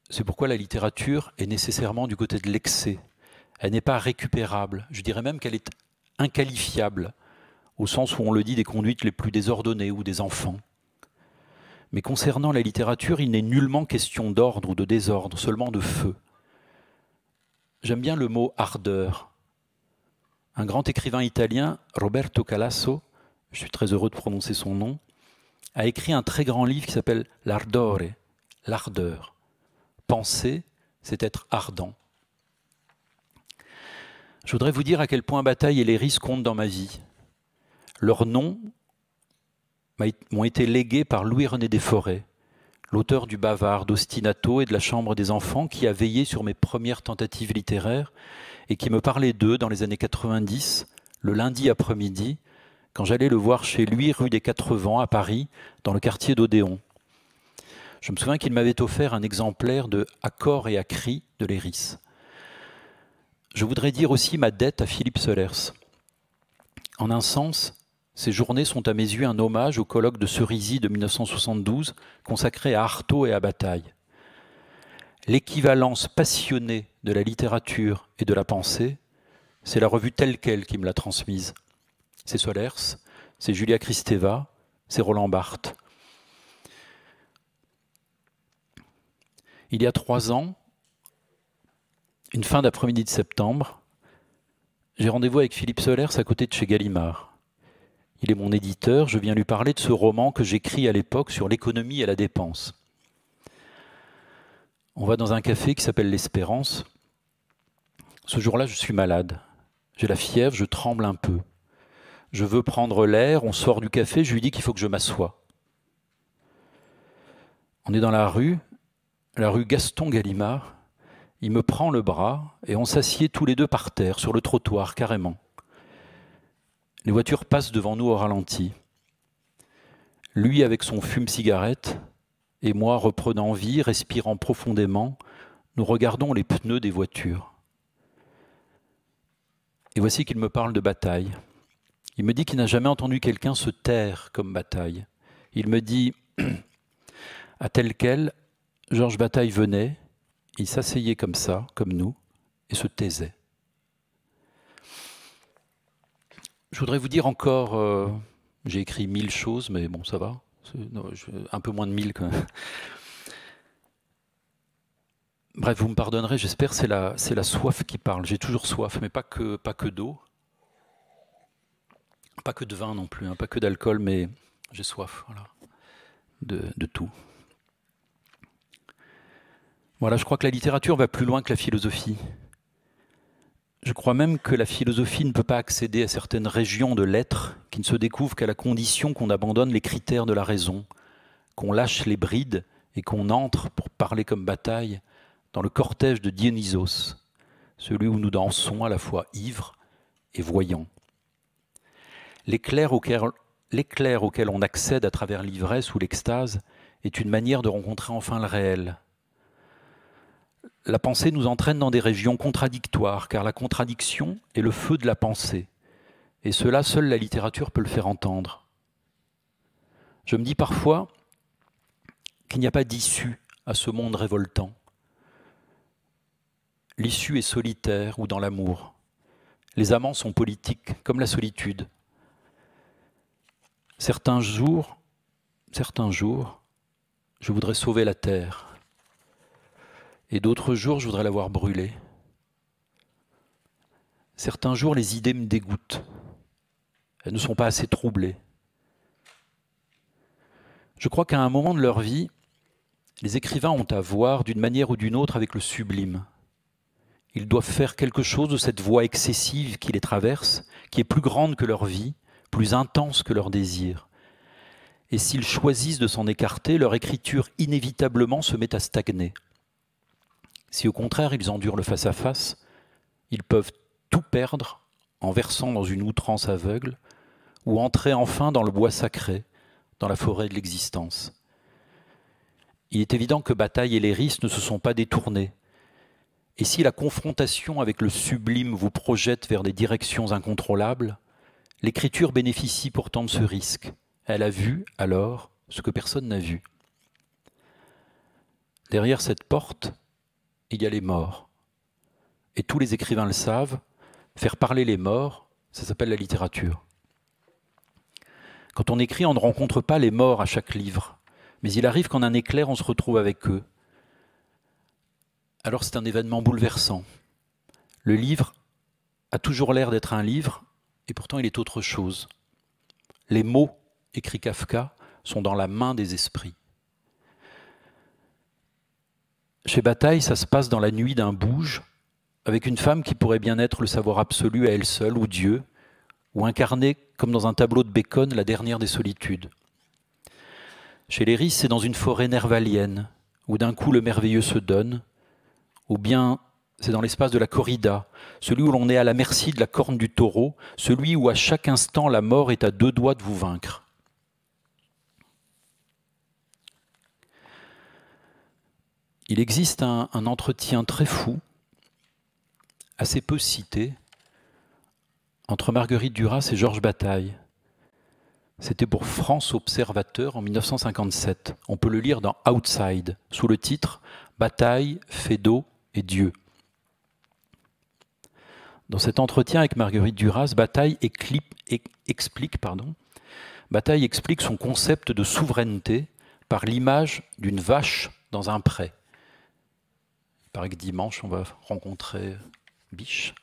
C'est pourquoi la littérature est nécessairement du côté de l'excès. Elle n'est pas récupérable, je dirais même qu'elle est inqualifiable, au sens où on le dit des conduites les plus désordonnées ou des enfants. Mais concernant la littérature, il n'est nullement question d'ordre ou de désordre, seulement de feu. J'aime bien le mot ardeur. Un grand écrivain italien, Roberto Calasso, je suis très heureux de prononcer son nom, a écrit un très grand livre qui s'appelle L'ardore, l'ardeur. Penser, c'est être ardent. Je voudrais vous dire à quel point Bataille et les risques comptent dans ma vie. Leur nom m'ont été légués par Louis-René Desforêts, l'auteur du Bavard, d'Ostinato et de la Chambre des enfants, qui a veillé sur mes premières tentatives littéraires et qui me parlait d'eux dans les années 90, le lundi après-midi, quand j'allais le voir chez lui, rue des Quatre Vents, à Paris, dans le quartier d'Odéon. Je me souviens qu'il m'avait offert un exemplaire de Accord et à cri de Léris. Je voudrais dire aussi ma dette à Philippe Solers. En un sens, ces journées sont à mes yeux un hommage au colloque de Cerisy de 1972 consacré à Artaud et à Bataille. L'équivalence passionnée de la littérature et de la pensée, c'est la revue telle qu'elle qui me l'a transmise. C'est Solers, c'est Julia Kristeva, c'est Roland Barthes. Il y a trois ans, une fin d'après-midi de septembre, j'ai rendez-vous avec Philippe Solers à côté de chez Gallimard il est mon éditeur, je viens lui parler de ce roman que j'écris à l'époque sur l'économie et la dépense. On va dans un café qui s'appelle l'Espérance. Ce jour-là, je suis malade. J'ai la fièvre, je tremble un peu. Je veux prendre l'air, on sort du café, je lui dis qu'il faut que je m'assoie. On est dans la rue, la rue Gaston Gallimard. Il me prend le bras et on s'assied tous les deux par terre, sur le trottoir carrément. Les voitures passent devant nous au ralenti. Lui avec son fume-cigarette et moi reprenant vie, respirant profondément, nous regardons les pneus des voitures. Et voici qu'il me parle de bataille. Il me dit qu'il n'a jamais entendu quelqu'un se taire comme bataille. Il me dit, à tel quel, Georges Bataille venait, il s'asseyait comme ça, comme nous, et se taisait. Je voudrais vous dire encore, euh, j'ai écrit mille choses, mais bon, ça va. un peu moins de mille quand même. Bref, vous me pardonnerez, j'espère, c'est la, soif qui parle. J'ai toujours soif, mais pas que, pas que d'eau. Pas que de vin non plus, hein, pas que d'alcool, mais j'ai soif de, de tout. Voilà, je crois que la littérature va plus loin que la philosophie. Je crois même que la philosophie ne peut pas accéder à certaines régions de l'être qui ne se découvrent qu'à la condition qu'on abandonne les critères de la raison, qu'on lâche les brides et qu'on entre, pour parler comme bataille, dans le cortège de Dionysos, celui où nous dansons à la fois ivres et voyants. L'éclair auquel, on accède à travers l'ivresse ou l'extase est une manière de rencontrer enfin le réel, la pensée nous entraîne dans des régions contradictoires, car la contradiction est le feu de la pensée. Et cela, seule la littérature peut le faire entendre. Je me dis parfois qu'il n'y a pas d'issue à ce monde révoltant. L'issue est solitaire ou dans l'amour. Les amants sont politiques, comme la solitude. Certains jours, certains jours, je voudrais sauver la terre et d'autres jours, je voudrais l'avoir brûlée. Certains jours, les idées me dégoûtent. Elles ne sont pas assez troublées. Je crois qu'à un moment de leur vie, les écrivains ont à voir d'une manière ou d'une autre avec le sublime. Ils doivent faire quelque chose de cette voie excessive qui les traverse, qui est plus grande que leur vie, plus intense que leur désir. Et s'ils choisissent de s'en écarter, leur écriture inévitablement se met à stagner. Si au contraire ils endurent le face-à-face, ils peuvent tout perdre en versant dans une outrance aveugle, ou entrer enfin dans le bois sacré, dans la forêt de l'existence. Il est évident que Bataille et les risques ne se sont pas détournés. Et si la confrontation avec le sublime vous projette vers des directions incontrôlables, l'écriture bénéficie pourtant de ce risque. Elle a vu, alors, ce que personne n'a vu. Derrière cette porte, il y a les morts. Et tous les écrivains le savent, faire parler les morts, ça s'appelle la littérature. Quand on écrit, on ne rencontre pas les morts à chaque livre, mais il arrive qu'en un éclair, on se retrouve avec eux. Alors c'est un événement bouleversant. Le livre a toujours l'air d'être un livre, et pourtant il est autre chose. Les mots, écrit Kafka, sont dans la main des esprits. Chez Bataille, ça se passe dans la nuit d'un bouge, avec une femme qui pourrait bien être le savoir absolu à elle seule, ou Dieu, ou incarner, comme dans un tableau de Bacon, la dernière des solitudes. Chez Léris, c'est dans une forêt nervalienne, où d'un coup le merveilleux se donne, ou bien c'est dans l'espace de la corrida, celui où l'on est à la merci de la corne du taureau, celui où à chaque instant la mort est à deux doigts de vous vaincre. il existe un, entretien très fou, assez peu cité, entre Marguerite Duras et Georges Bataille. C'était pour France Observateur en 1957. On peut le lire dans Outside, sous le titre Bataille, d'eau et Dieu. Dans cet entretien avec Marguerite Duras, Bataille explique, pardon, Bataille explique son concept de souveraineté par l'image d'une vache dans un pré. Il paraît que dimanche, on va rencontrer Biche.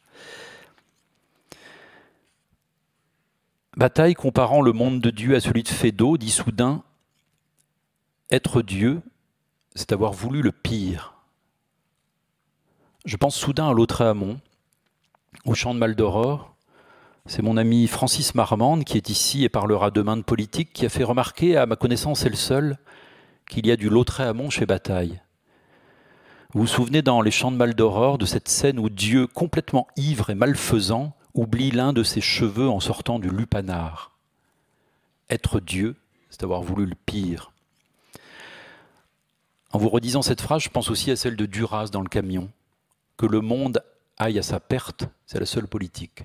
Bataille comparant le monde de Dieu à celui de Fédo dit soudain Être Dieu, c'est avoir voulu le pire. Je pense soudain à l'autre amont, au champ de Maldoror. C'est mon ami Francis Marmande, qui est ici et parlera demain de politique, qui a fait remarquer, à ma connaissance, le seul, qu'il y a du lottré chez Bataille. Vous vous souvenez dans Les Chants de Mal d'Aurore de cette scène où Dieu, complètement ivre et malfaisant, oublie l'un de ses cheveux en sortant du lupanar. Être Dieu, c'est avoir voulu le pire. En vous redisant cette phrase, je pense aussi à celle de Duras dans le camion. Que le monde aille à sa perte, c'est la seule politique.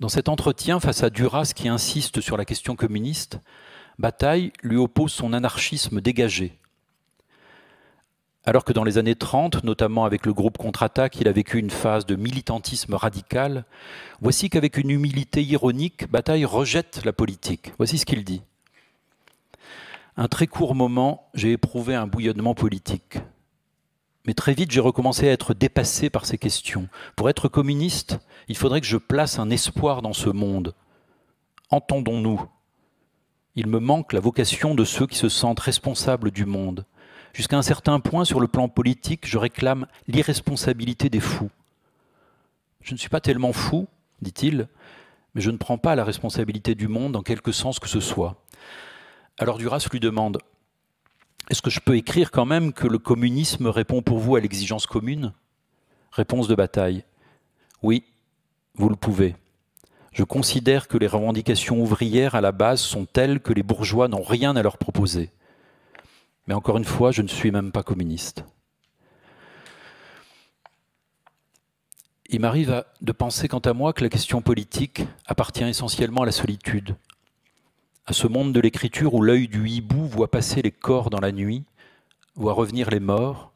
Dans cet entretien face à Duras qui insiste sur la question communiste, Bataille lui oppose son anarchisme dégagé. Alors que dans les années 30, notamment avec le groupe Contre-Attaque, il a vécu une phase de militantisme radical, voici qu'avec une humilité ironique, Bataille rejette la politique. Voici ce qu'il dit. Un très court moment, j'ai éprouvé un bouillonnement politique. Mais très vite, j'ai recommencé à être dépassé par ces questions. Pour être communiste, il faudrait que je place un espoir dans ce monde. Entendons-nous, il me manque la vocation de ceux qui se sentent responsables du monde. Jusqu'à un certain point, sur le plan politique, je réclame l'irresponsabilité des fous. Je ne suis pas tellement fou, dit-il, mais je ne prends pas la responsabilité du monde en quelque sens que ce soit. Alors Duras lui demande Est-ce que je peux écrire quand même que le communisme répond pour vous à l'exigence commune Réponse de bataille Oui, vous le pouvez. Je considère que les revendications ouvrières à la base sont telles que les bourgeois n'ont rien à leur proposer. Mais encore une fois, je ne suis même pas communiste. Il m'arrive de penser quant à moi que la question politique appartient essentiellement à la solitude, à ce monde de l'écriture où l'œil du hibou voit passer les corps dans la nuit, voit revenir les morts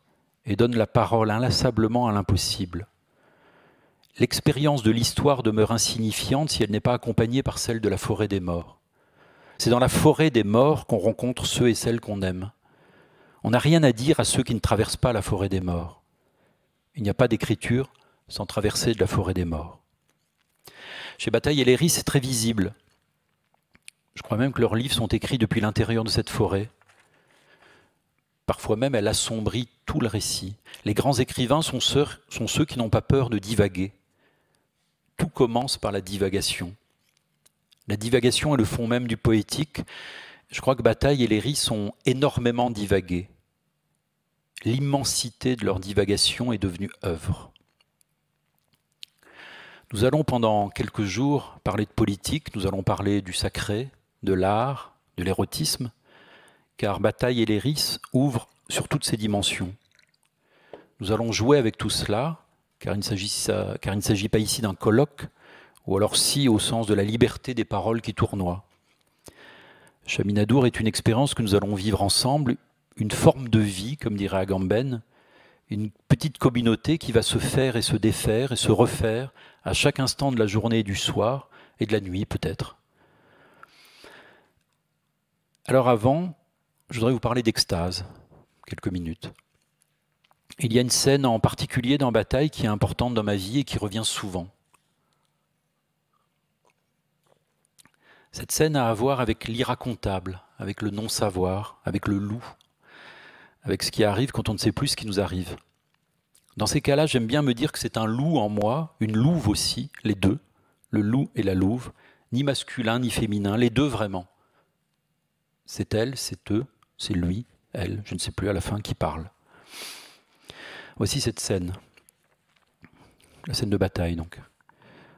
et donne la parole inlassablement à l'impossible. L'expérience de l'histoire demeure insignifiante si elle n'est pas accompagnée par celle de la forêt des morts. C'est dans la forêt des morts qu'on rencontre ceux et celles qu'on aime. On n'a rien à dire à ceux qui ne traversent pas la forêt des morts. Il n'y a pas d'écriture sans traverser de la forêt des morts. Chez Bataille et Léry, c'est très visible. Je crois même que leurs livres sont écrits depuis l'intérieur de cette forêt. Parfois même, elle assombrit tout le récit. Les grands écrivains sont ceux, sont ceux qui n'ont pas peur de divaguer tout commence par la divagation. La divagation est le fond même du poétique. Je crois que Bataille et Léry sont énormément divagués. L'immensité de leur divagation est devenue œuvre. Nous allons pendant quelques jours parler de politique, nous allons parler du sacré, de l'art, de l'érotisme, car Bataille et Léris ouvrent sur toutes ces dimensions. Nous allons jouer avec tout cela, car il ne s'agit pas ici d'un colloque, ou alors si au sens de la liberté des paroles qui tournoient. Chaminadour est une expérience que nous allons vivre ensemble, une forme de vie, comme dirait Agamben, une petite communauté qui va se faire et se défaire et se refaire à chaque instant de la journée et du soir, et de la nuit peut-être. Alors avant, je voudrais vous parler d'extase, quelques minutes il y a une scène en particulier dans Bataille qui est importante dans ma vie et qui revient souvent. Cette scène a à voir avec l'irracontable, avec le non-savoir, avec le loup, avec ce qui arrive quand on ne sait plus ce qui nous arrive. Dans ces cas-là, j'aime bien me dire que c'est un loup en moi, une louve aussi, les deux, le loup et la louve, ni masculin ni féminin, les deux vraiment. C'est elle, c'est eux, c'est lui, elle, je ne sais plus à la fin qui parle. Voici cette scène, la scène de bataille donc.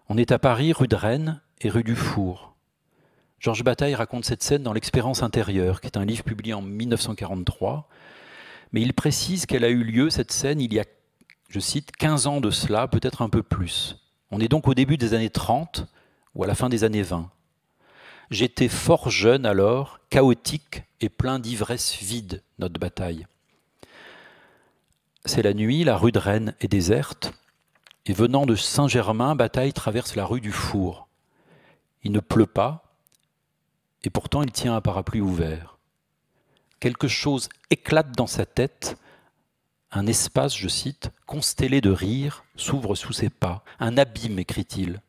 On est à Paris, rue de Rennes et rue du Four. Georges Bataille raconte cette scène dans L'Expérience intérieure, qui est un livre publié en 1943, mais il précise qu'elle a eu lieu, cette scène, il y a, je cite, 15 ans de cela, peut-être un peu plus. On est donc au début des années 30 ou à la fin des années 20. J'étais fort jeune alors, chaotique et plein d'ivresse vide, notre bataille c'est la nuit, la rue de Rennes est déserte, et venant de Saint-Germain, Bataille traverse la rue du Four. Il ne pleut pas, et pourtant il tient un parapluie ouvert. Quelque chose éclate dans sa tête, un espace, je cite, constellé de rires, s'ouvre sous ses pas, un abîme, écrit-il.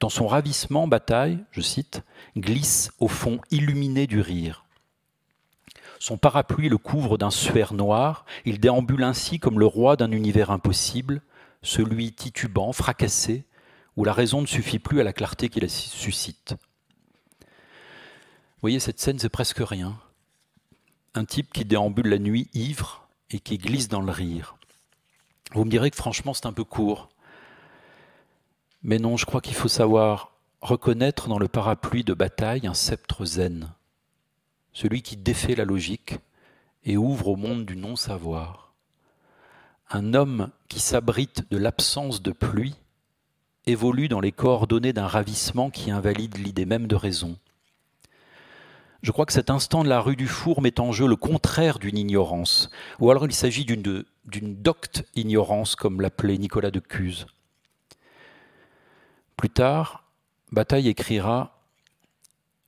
Dans son ravissement, Bataille, je cite, glisse au fond illuminé du rire. Son parapluie le couvre d'un suaire noir, il déambule ainsi comme le roi d'un univers impossible, celui titubant, fracassé, où la raison ne suffit plus à la clarté qu'il suscite. Vous voyez, cette scène, c'est presque rien. Un type qui déambule la nuit ivre et qui glisse dans le rire. Vous me direz que franchement, c'est un peu court. Mais non, je crois qu'il faut savoir reconnaître dans le parapluie de bataille un sceptre zen celui qui défait la logique et ouvre au monde du non-savoir. Un homme qui s'abrite de l'absence de pluie évolue dans les coordonnées d'un ravissement qui invalide l'idée même de raison. Je crois que cet instant de la rue du Four met en jeu le contraire d'une ignorance, ou alors il s'agit d'une docte ignorance, comme l'appelait Nicolas de Cuse. Plus tard, Bataille écrira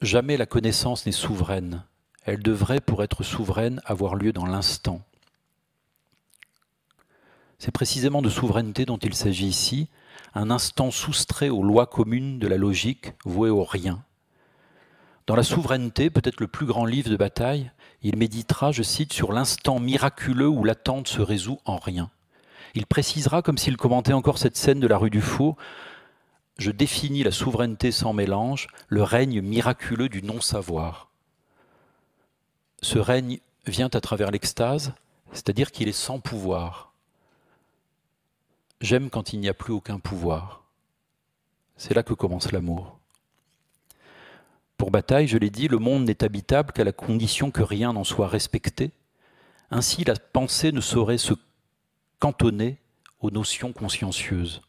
Jamais la connaissance n'est souveraine, elle devrait, pour être souveraine, avoir lieu dans l'instant. C'est précisément de souveraineté dont il s'agit ici, un instant soustrait aux lois communes de la logique, voué au rien. Dans la souveraineté, peut-être le plus grand livre de bataille, il méditera, je cite, sur l'instant miraculeux où l'attente se résout en rien. Il précisera, comme s'il commentait encore cette scène de la rue du Faux, « je définis la souveraineté sans mélange, le règne miraculeux du non-savoir ce règne vient à travers l'extase, c'est-à-dire qu'il est sans pouvoir. J'aime quand il n'y a plus aucun pouvoir. C'est là que commence l'amour. Pour Bataille, je l'ai dit, le monde n'est habitable qu'à la condition que rien n'en soit respecté. Ainsi, la pensée ne saurait se cantonner aux notions consciencieuses.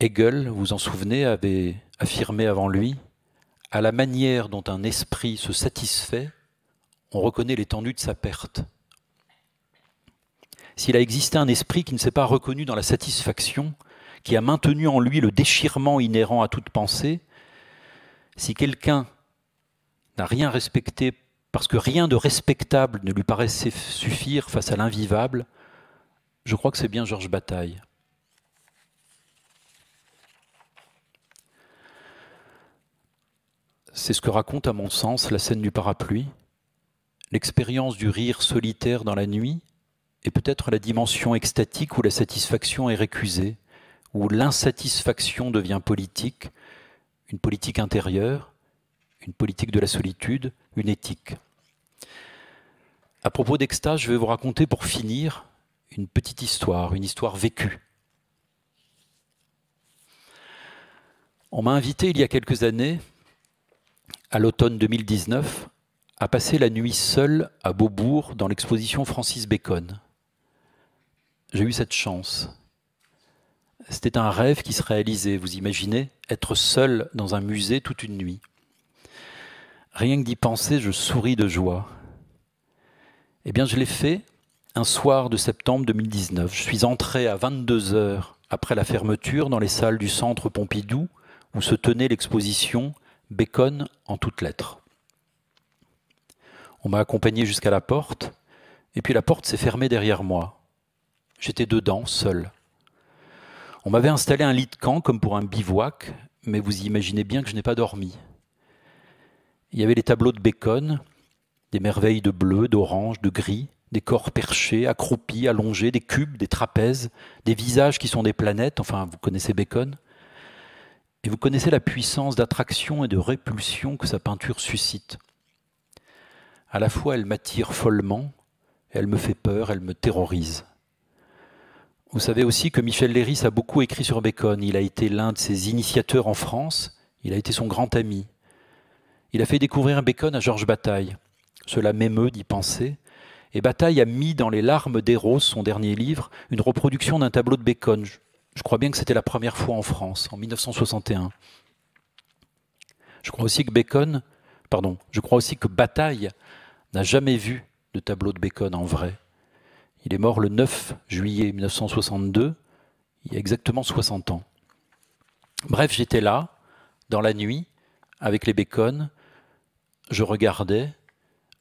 Hegel, vous en souvenez, avait affirmé avant lui à la manière dont un esprit se satisfait, on reconnaît l'étendue de sa perte. S'il a existé un esprit qui ne s'est pas reconnu dans la satisfaction, qui a maintenu en lui le déchirement inhérent à toute pensée, si quelqu'un n'a rien respecté parce que rien de respectable ne lui paraissait suffire face à l'invivable, je crois que c'est bien Georges Bataille. C'est ce que raconte à mon sens la scène du parapluie, l'expérience du rire solitaire dans la nuit, et peut-être la dimension extatique où la satisfaction est récusée, où l'insatisfaction devient politique, une politique intérieure, une politique de la solitude, une éthique. À propos d'extase, je vais vous raconter pour finir une petite histoire, une histoire vécue. On m'a invité il y a quelques années à l'automne 2019, à passer la nuit seule à Beaubourg dans l'exposition Francis Bacon. J'ai eu cette chance. C'était un rêve qui se réalisait, vous imaginez, être seul dans un musée toute une nuit. Rien que d'y penser, je souris de joie. Eh bien, je l'ai fait un soir de septembre 2019. Je suis entré à 22 heures après la fermeture dans les salles du centre Pompidou où se tenait l'exposition Bacon en toutes lettres. On m'a accompagné jusqu'à la porte, et puis la porte s'est fermée derrière moi. J'étais dedans, seul. On m'avait installé un lit de camp comme pour un bivouac, mais vous imaginez bien que je n'ai pas dormi. Il y avait les tableaux de Bacon, des merveilles de bleu, d'orange, de gris, des corps perchés, accroupis, allongés, des cubes, des trapèzes, des visages qui sont des planètes, enfin vous connaissez Bacon. Et vous connaissez la puissance d'attraction et de répulsion que sa peinture suscite. À la fois, elle m'attire follement, elle me fait peur, elle me terrorise. Vous savez aussi que Michel Léris a beaucoup écrit sur Bacon. Il a été l'un de ses initiateurs en France. Il a été son grand ami. Il a fait découvrir Bacon à Georges Bataille. Cela m'émeut d'y penser. Et Bataille a mis dans les larmes d'Héros, son dernier livre, une reproduction d'un tableau de Bacon. Je crois bien que c'était la première fois en France, en 1961. Je crois aussi que Bacon, pardon, je crois aussi que Bataille n'a jamais vu de tableau de Bacon en vrai. Il est mort le 9 juillet 1962, il y a exactement 60 ans. Bref, j'étais là, dans la nuit, avec les Bacon, je regardais,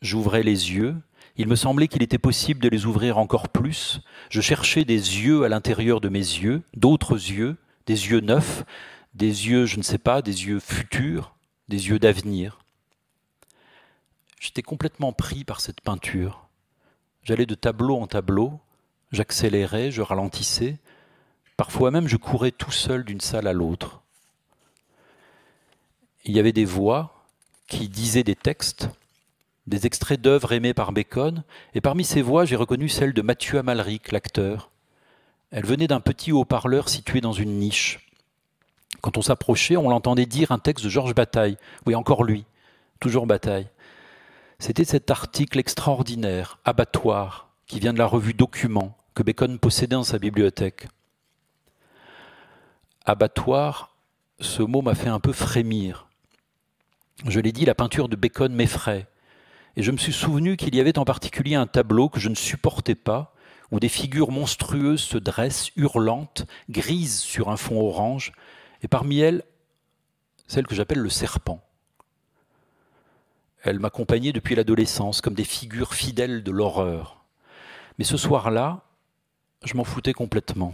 j'ouvrais les yeux, il me semblait qu'il était possible de les ouvrir encore plus. Je cherchais des yeux à l'intérieur de mes yeux, d'autres yeux, des yeux neufs, des yeux, je ne sais pas, des yeux futurs, des yeux d'avenir. J'étais complètement pris par cette peinture. J'allais de tableau en tableau, j'accélérais, je ralentissais, parfois même je courais tout seul d'une salle à l'autre. Il y avait des voix qui disaient des textes, des extraits d'œuvres aimées par Bacon, et parmi ces voix, j'ai reconnu celle de Mathieu Amalric, l'acteur. Elle venait d'un petit haut-parleur situé dans une niche. Quand on s'approchait, on l'entendait dire un texte de Georges Bataille. Oui, encore lui, toujours Bataille. C'était cet article extraordinaire, Abattoir, qui vient de la revue Documents, que Bacon possédait dans sa bibliothèque. Abattoir, ce mot m'a fait un peu frémir. Je l'ai dit, la peinture de Bacon m'effraie. Et je me suis souvenu qu'il y avait en particulier un tableau que je ne supportais pas, où des figures monstrueuses se dressent, hurlantes, grises sur un fond orange, et parmi elles, celle que j'appelle le serpent. Elle m'accompagnait depuis l'adolescence comme des figures fidèles de l'horreur. Mais ce soir-là, je m'en foutais complètement.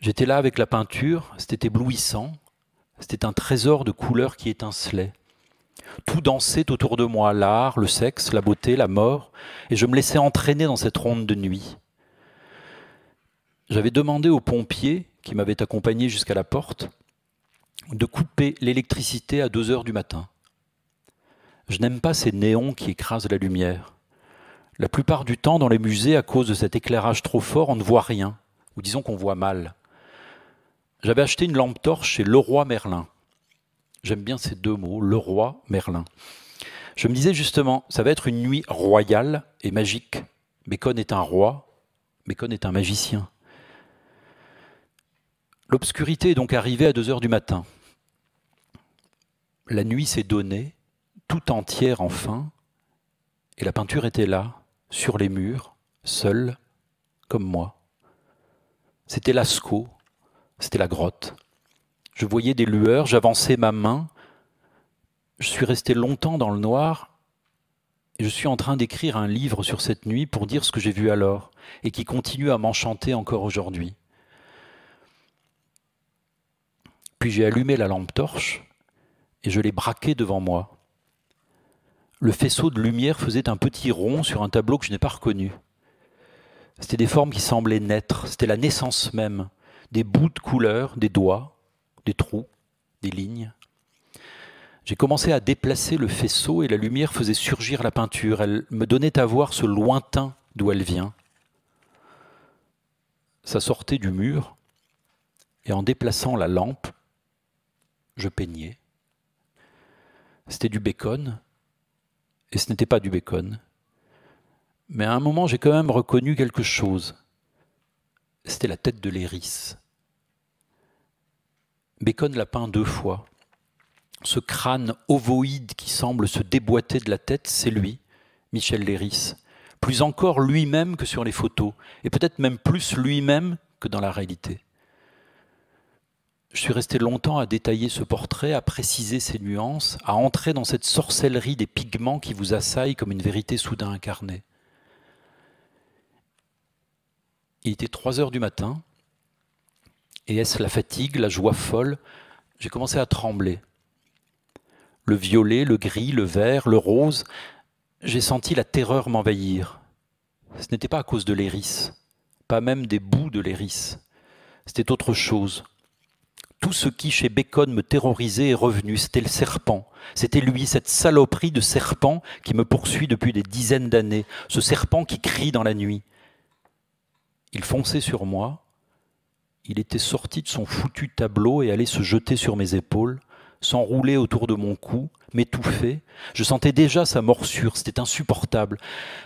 J'étais là avec la peinture, c'était éblouissant, c'était un trésor de couleurs qui étincelait. Tout dansait autour de moi, l'art, le sexe, la beauté, la mort, et je me laissais entraîner dans cette ronde de nuit. J'avais demandé aux pompiers, qui m'avaient accompagné jusqu'à la porte, de couper l'électricité à deux heures du matin. Je n'aime pas ces néons qui écrasent la lumière. La plupart du temps, dans les musées, à cause de cet éclairage trop fort, on ne voit rien, ou disons qu'on voit mal. J'avais acheté une lampe torche chez Leroy Merlin. J'aime bien ces deux mots, le roi Merlin. Je me disais justement, ça va être une nuit royale et magique. Bacon est un roi, Mécon est un magicien. L'obscurité est donc arrivée à 2 heures du matin. La nuit s'est donnée, tout entière enfin, et la peinture était là, sur les murs, seule, comme moi. C'était Lascaux, c'était la grotte. Je voyais des lueurs, j'avançais ma main. Je suis resté longtemps dans le noir et je suis en train d'écrire un livre sur cette nuit pour dire ce que j'ai vu alors et qui continue à m'enchanter encore aujourd'hui. Puis j'ai allumé la lampe torche et je l'ai braquée devant moi. Le faisceau de lumière faisait un petit rond sur un tableau que je n'ai pas reconnu. C'était des formes qui semblaient naître, c'était la naissance même, des bouts de couleur, des doigts, des trous, des lignes. J'ai commencé à déplacer le faisceau et la lumière faisait surgir la peinture. Elle me donnait à voir ce lointain d'où elle vient. Ça sortait du mur et en déplaçant la lampe, je peignais. C'était du bacon et ce n'était pas du bacon. Mais à un moment, j'ai quand même reconnu quelque chose. C'était la tête de l'héris. Bacon l'a peint deux fois. Ce crâne ovoïde qui semble se déboîter de la tête, c'est lui, Michel Léris. Plus encore lui-même que sur les photos, et peut-être même plus lui-même que dans la réalité. Je suis resté longtemps à détailler ce portrait, à préciser ses nuances, à entrer dans cette sorcellerie des pigments qui vous assaillent comme une vérité soudain incarnée. Il était 3 heures du matin, et est-ce la fatigue, la joie folle J'ai commencé à trembler. Le violet, le gris, le vert, le rose, j'ai senti la terreur m'envahir. Ce n'était pas à cause de l'hérisse. pas même des bouts de l'hérisse. C'était autre chose. Tout ce qui chez Bacon me terrorisait est revenu, c'était le serpent. C'était lui, cette saloperie de serpent qui me poursuit depuis des dizaines d'années, ce serpent qui crie dans la nuit. Il fonçait sur moi, il était sorti de son foutu tableau et allait se jeter sur mes épaules, s'enrouler autour de mon cou, m'étouffer. Je sentais déjà sa morsure, c'était insupportable.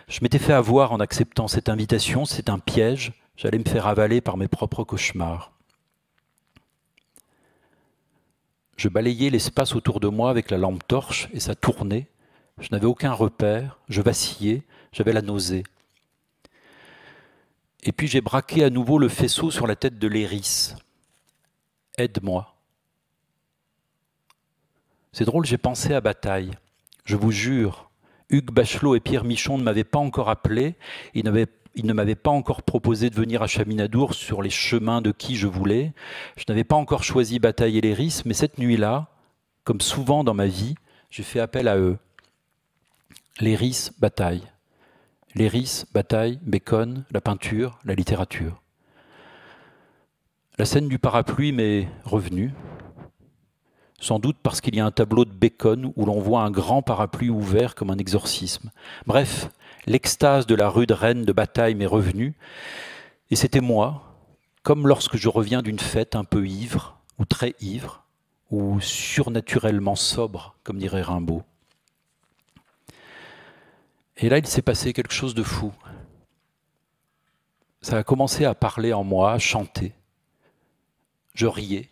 Je m'étais fait avoir en acceptant cette invitation, c'est un piège, j'allais me faire avaler par mes propres cauchemars. Je balayais l'espace autour de moi avec la lampe torche et ça tournait. Je n'avais aucun repère, je vacillais, j'avais la nausée. Et puis j'ai braqué à nouveau le faisceau sur la tête de Léris. Aide-moi. C'est drôle, j'ai pensé à bataille. Je vous jure, Hugues Bachelot et Pierre Michon ne m'avaient pas encore appelé, ils, ne m'avaient pas encore proposé de venir à Chaminadour sur les chemins de qui je voulais. Je n'avais pas encore choisi Bataille et Léris. mais cette nuit-là, comme souvent dans ma vie, j'ai fait appel à eux. Léris, Bataille. L'hérisse, Bataille, Bacon, la peinture, la littérature. La scène du parapluie m'est revenue, sans doute parce qu'il y a un tableau de Bacon où l'on voit un grand parapluie ouvert comme un exorcisme. Bref, l'extase de la rude reine de Bataille m'est revenue, et c'était moi, comme lorsque je reviens d'une fête un peu ivre, ou très ivre, ou surnaturellement sobre, comme dirait Rimbaud. Et là, il s'est passé quelque chose de fou. Ça a commencé à parler en moi, à chanter. Je riais.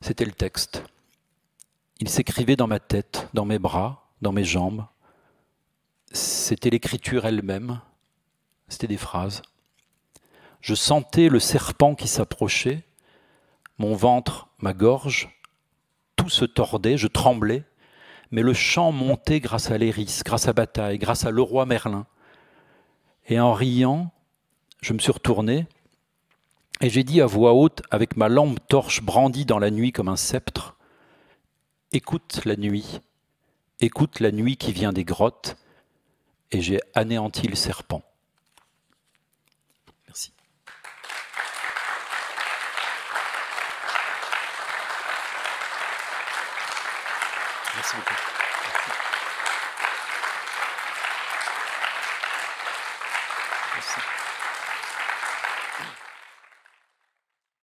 C'était le texte. Il s'écrivait dans ma tête, dans mes bras, dans mes jambes. C'était l'écriture elle-même. C'était des phrases. Je sentais le serpent qui s'approchait. Mon ventre, ma gorge, tout se tordait, je tremblais mais le chant montait grâce à Léris, grâce à Bataille, grâce à roi Merlin. Et en riant, je me suis retourné et j'ai dit à voix haute, avec ma lampe torche brandie dans la nuit comme un sceptre, Écoute la nuit, écoute la nuit qui vient des grottes, et j'ai anéanti le serpent.